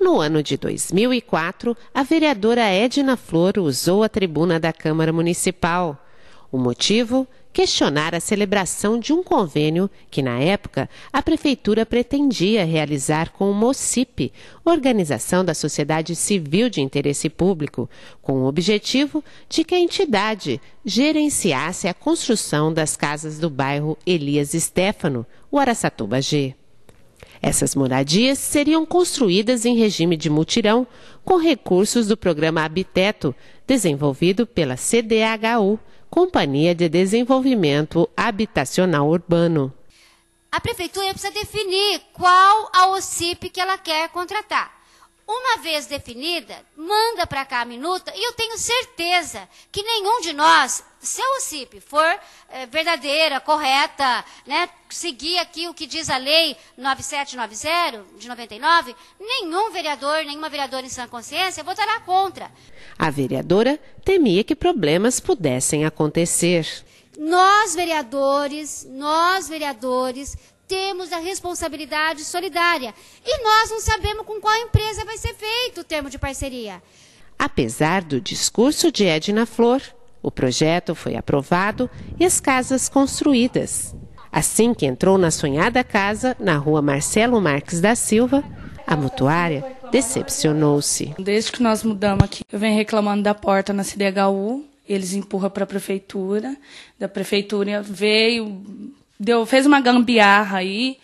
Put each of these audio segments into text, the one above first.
No ano de 2004, a vereadora Edna Flor usou a tribuna da Câmara Municipal. O motivo? Questionar a celebração de um convênio que, na época, a Prefeitura pretendia realizar com o MOCIP, Organização da Sociedade Civil de Interesse Público, com o objetivo de que a entidade gerenciasse a construção das casas do bairro Elias Estéfano, o Aracatuba G. Essas moradias seriam construídas em regime de mutirão com recursos do programa Habiteto, desenvolvido pela CDHU, Companhia de Desenvolvimento Habitacional Urbano. A prefeitura precisa definir qual a OCIP que ela quer contratar uma vez definida, manda para cá a minuta e eu tenho certeza que nenhum de nós, se a OCIP for é, verdadeira, correta, né, seguir aqui o que diz a lei 9790 de 99, nenhum vereador, nenhuma vereadora em sã consciência votará contra. A vereadora temia que problemas pudessem acontecer. Nós, vereadores, nós, vereadores, temos a responsabilidade solidária. E nós não sabemos com qual empresa vai ser feito o termo de parceria. Apesar do discurso de Edna Flor, o projeto foi aprovado e as casas construídas. Assim que entrou na sonhada casa, na rua Marcelo Marques da Silva, a mutuária decepcionou-se. Desde que nós mudamos aqui, eu venho reclamando da porta na CDHU, eles empurram para a prefeitura, da prefeitura veio, deu, fez uma gambiarra aí.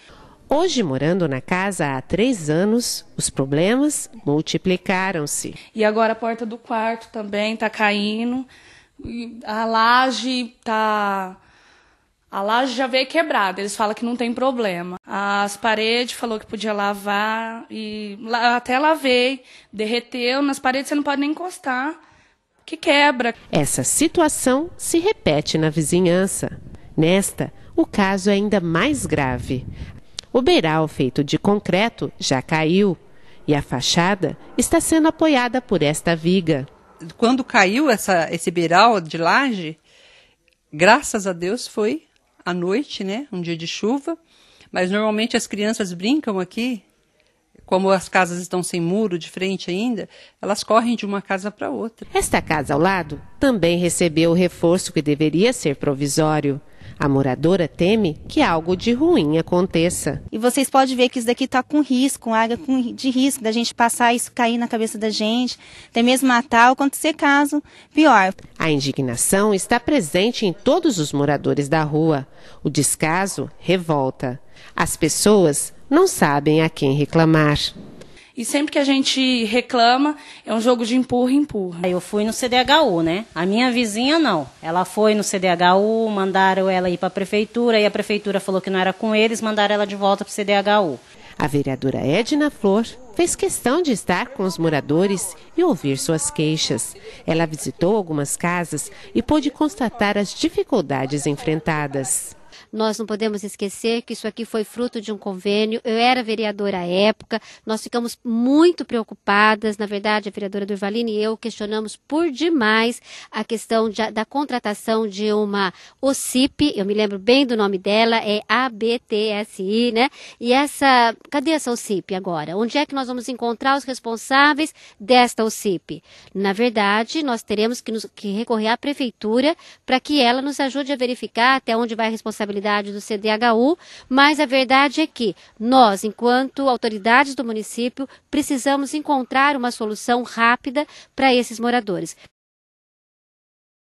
Hoje, morando na casa há três anos, os problemas multiplicaram-se. E agora a porta do quarto também está caindo. A laje tá. A laje já veio quebrada, eles falam que não tem problema. As paredes falou que podia lavar e até lavei, derreteu, nas paredes você não pode nem encostar, que quebra. Essa situação se repete na vizinhança. Nesta, o caso é ainda mais grave. O beiral feito de concreto já caiu e a fachada está sendo apoiada por esta viga. Quando caiu essa, esse beiral de laje, graças a Deus foi à noite, né? Um dia de chuva. Mas normalmente as crianças brincam aqui, como as casas estão sem muro de frente ainda, elas correm de uma casa para outra. Esta casa ao lado também recebeu o reforço que deveria ser provisório. A moradora teme que algo de ruim aconteça. E vocês podem ver que isso daqui está com risco, área de risco da gente passar isso cair na cabeça da gente, até mesmo matar acontecer caso pior. A indignação está presente em todos os moradores da rua. O descaso revolta. As pessoas não sabem a quem reclamar. E sempre que a gente reclama, é um jogo de empurra empurra. Eu fui no CDHU, né? A minha vizinha não. Ela foi no CDHU, mandaram ela ir para a prefeitura e a prefeitura falou que não era com eles, mandaram ela de volta para o CDHU. A vereadora Edna Flor fez questão de estar com os moradores e ouvir suas queixas. Ela visitou algumas casas e pôde constatar as dificuldades enfrentadas. Nós não podemos esquecer que isso aqui foi fruto de um convênio. Eu era vereadora à época, nós ficamos muito preocupadas. Na verdade, a vereadora Durvaline e eu questionamos por demais a questão de, da contratação de uma OCIP, eu me lembro bem do nome dela, é ABTSI, né? E essa. Cadê essa OCIP agora? Onde é que nós vamos encontrar os responsáveis desta OCIP? Na verdade, nós teremos que, nos, que recorrer à prefeitura para que ela nos ajude a verificar até onde vai a responsabilidade responsabilidade do CDHU, mas a verdade é que nós, enquanto autoridades do município, precisamos encontrar uma solução rápida para esses moradores.